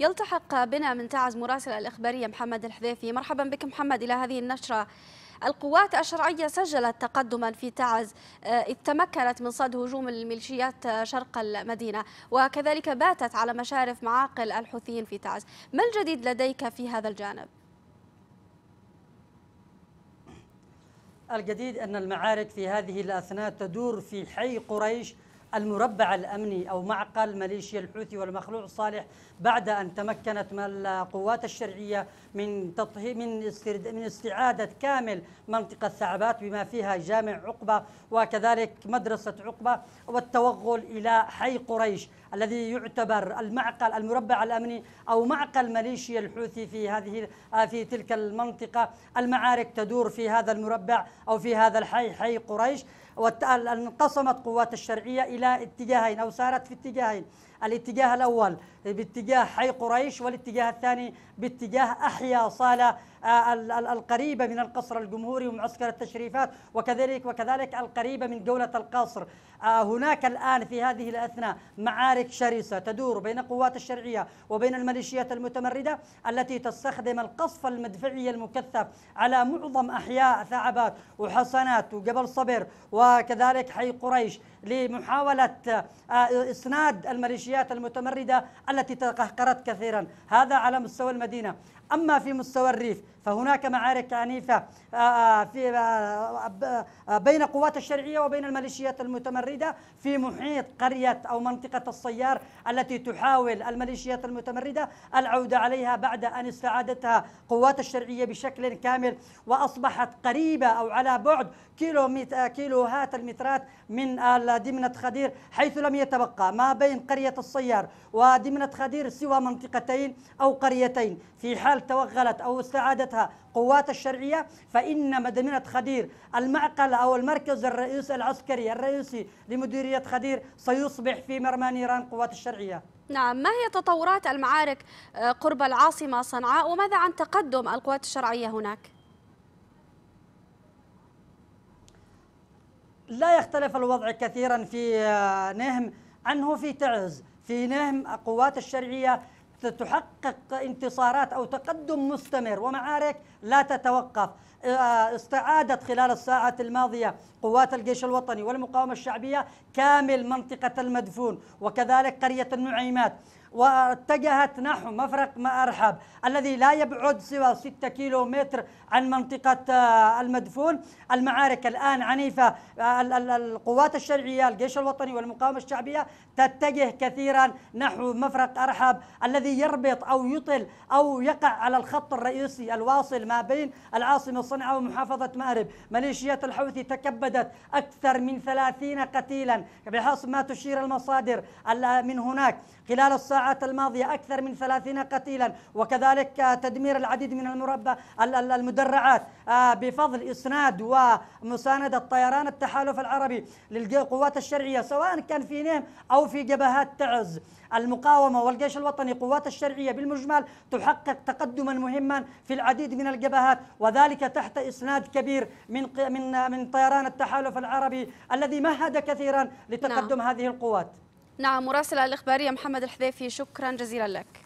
يلتحق بنا من تعز مراسل الإخبارية محمد الحذيفي مرحبا بك محمد إلى هذه النشرة القوات الشرعية سجلت تقدما في تعز آه، إذ تمكنت من صد هجوم الميليشيات آه، شرق المدينة وكذلك باتت على مشارف معاقل الحوثيين في تعز ما الجديد لديك في هذا الجانب؟ الجديد أن المعارك في هذه الأثناء تدور في حي قريش المربع الأمني أو معقل ميليشيا الحوثي والمخلوع الصالح بعد أن تمكنت من القوات الشرعية من تطهير من من استعادة كامل منطقة ثعبات بما فيها جامع عقبة وكذلك مدرسة عقبة والتوغل إلى حي قريش الذي يعتبر المعقل المربع الأمني أو معقل ميليشيا الحوثي في هذه في تلك المنطقة المعارك تدور في هذا المربع أو في هذا الحي حي قريش انقسمت قوات الشرعية إلى اتجاهين أو سارت في اتجاهين الاتجاه الأول باتجاه حي قريش والاتجاه الثاني باتجاه أحيا صالة آه، القريبة من القصر الجمهوري ومعسكر التشريفات وكذلك وكذلك القريبة من جولة القصر آه، هناك الآن في هذه الأثناء معارك شرسة تدور بين قوات الشرعية وبين الميليشيات المتمردة التي تستخدم القصف المدفعي المكثف على معظم أحياء ثعبات وحسنات وجبل صبر وكذلك حي قريش لمحاولة آه، إسناد الميليشيات الميليشيات المتمردة التي تقهقرت كثيرا هذا على مستوى المدينة أما في مستوى الريف فهناك معارك عنيفة آه، آه، في آه، بين قوات الشرعية وبين الميليشيات المتمردة في محيط قرية أو منطقة الصيار التي تحاول الميليشيات المتمردة العودة عليها بعد أن استعادتها قوات الشرعية بشكل كامل وأصبحت قريبة أو على بعد كيلو كيلوهات المترات من دمنة خدير حيث لم يتبقى ما بين قرية السيار ودمنة خدير سوى منطقتين أو قريتين في حال توغلت أو استعادتها قوات الشرعية فإن مدينة خدير المعقل أو المركز الرئيس العسكري الرئيسي لمديرية خدير سيصبح في مرمى نيران قوات الشرعية نعم ما هي تطورات المعارك آه، قرب العاصمة صنعاء وماذا عن تقدم القوات الشرعية هناك؟ لا يختلف الوضع كثيرا في آه، نهم عنه في تعز في نهم القوات الشرعية تحقق انتصارات أو تقدم مستمر ومعارك لا تتوقف آه، استعادت خلال الساعة الماضية قوات الجيش الوطني والمقاومة الشعبية كامل منطقة المدفون وكذلك قرية النعيمات واتجهت نحو مفرق ما أرحب الذي لا يبعد سوى 6 كيلو متر عن منطقة آه، المدفون المعارك الآن عنيفة آه، القوات الشرعية الجيش الوطني والمقاومة الشعبية تتجه كثيرا نحو مفرق أرحب الذي يربط أو يطل أو يقع على الخط الرئيسي الواصل ما بين العاصمة صنعاء ومحافظة مأرب ميليشيات الحوثي تكبدت أكثر من 30 قتيلا بحسب ما تشير المصادر من هناك خلال الساعة الساعات الماضية أكثر من ثلاثين قتيلا وكذلك تدمير العديد من المربى المدرعات آه، بفضل إسناد ومساندة طيران التحالف العربي للقوات الشرعية سواء كان في نيم أو في جبهات تعز المقاومة والجيش الوطني قوات الشرعية بالمجمل تحقق تقدما مهما في العديد من الجبهات وذلك تحت إسناد كبير من من من طيران التحالف العربي الذي مهد كثيرا لتقدم نعم. هذه القوات نعم مراسل الإخبارية محمد الحذيفي شكرا جزيلا لك